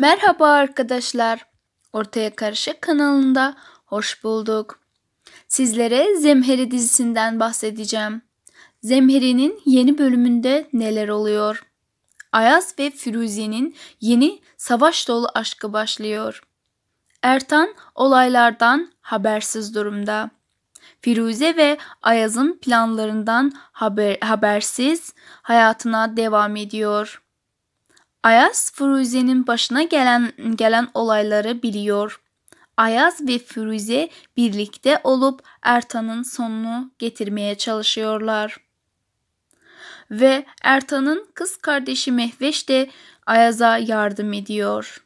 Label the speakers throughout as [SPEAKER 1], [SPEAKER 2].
[SPEAKER 1] Merhaba arkadaşlar. Ortaya Karışık kanalında hoş bulduk. Sizlere Zemheri dizisinden bahsedeceğim. Zemheri'nin yeni bölümünde neler oluyor? Ayaz ve Firuze'nin yeni savaş dolu aşkı başlıyor. Ertan olaylardan habersiz durumda. Firuze ve Ayaz'ın planlarından haber, habersiz hayatına devam ediyor. Ayaz Firuze'nin başına gelen gelen olayları biliyor. Ayaz ve Firuze birlikte olup Ertan'ın sonunu getirmeye çalışıyorlar. Ve Ertan'ın kız kardeşi Mehveş de Ayaz'a yardım ediyor.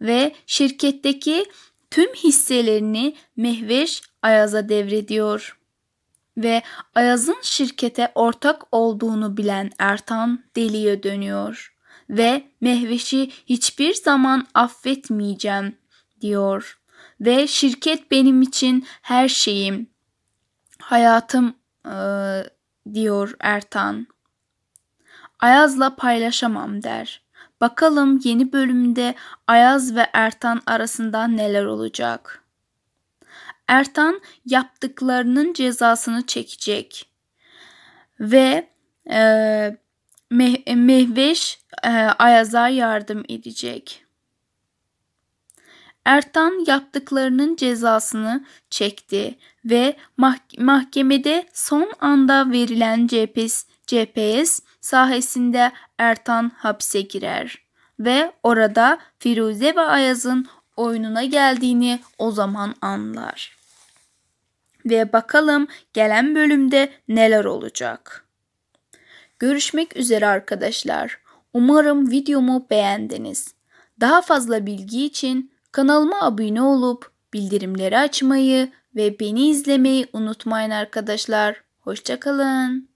[SPEAKER 1] Ve şirketteki tüm hisselerini Mehveş Ayaz'a devrediyor. Ve Ayaz'ın şirkete ortak olduğunu bilen Ertan deliye dönüyor ve Mehveş'i hiçbir zaman affetmeyeceğim diyor. Ve şirket benim için her şeyim, hayatım e, diyor Ertan. Ayaz'la paylaşamam der. Bakalım yeni bölümde Ayaz ve Ertan arasında neler olacak. Ertan yaptıklarının cezasını çekecek ve e, Meh Mehveş e, Ayaz'a yardım edecek. Ertan yaptıklarının cezasını çekti ve mah mahkemede son anda verilen GPS, GPS sahesinde Ertan hapse girer ve orada Firuze ve Ayaz'ın oyununa geldiğini o zaman anlar. Ve bakalım gelen bölümde neler olacak. Görüşmek üzere arkadaşlar. Umarım videomu beğendiniz. Daha fazla bilgi için kanalıma abone olup bildirimleri açmayı ve beni izlemeyi unutmayın arkadaşlar. Hoşçakalın.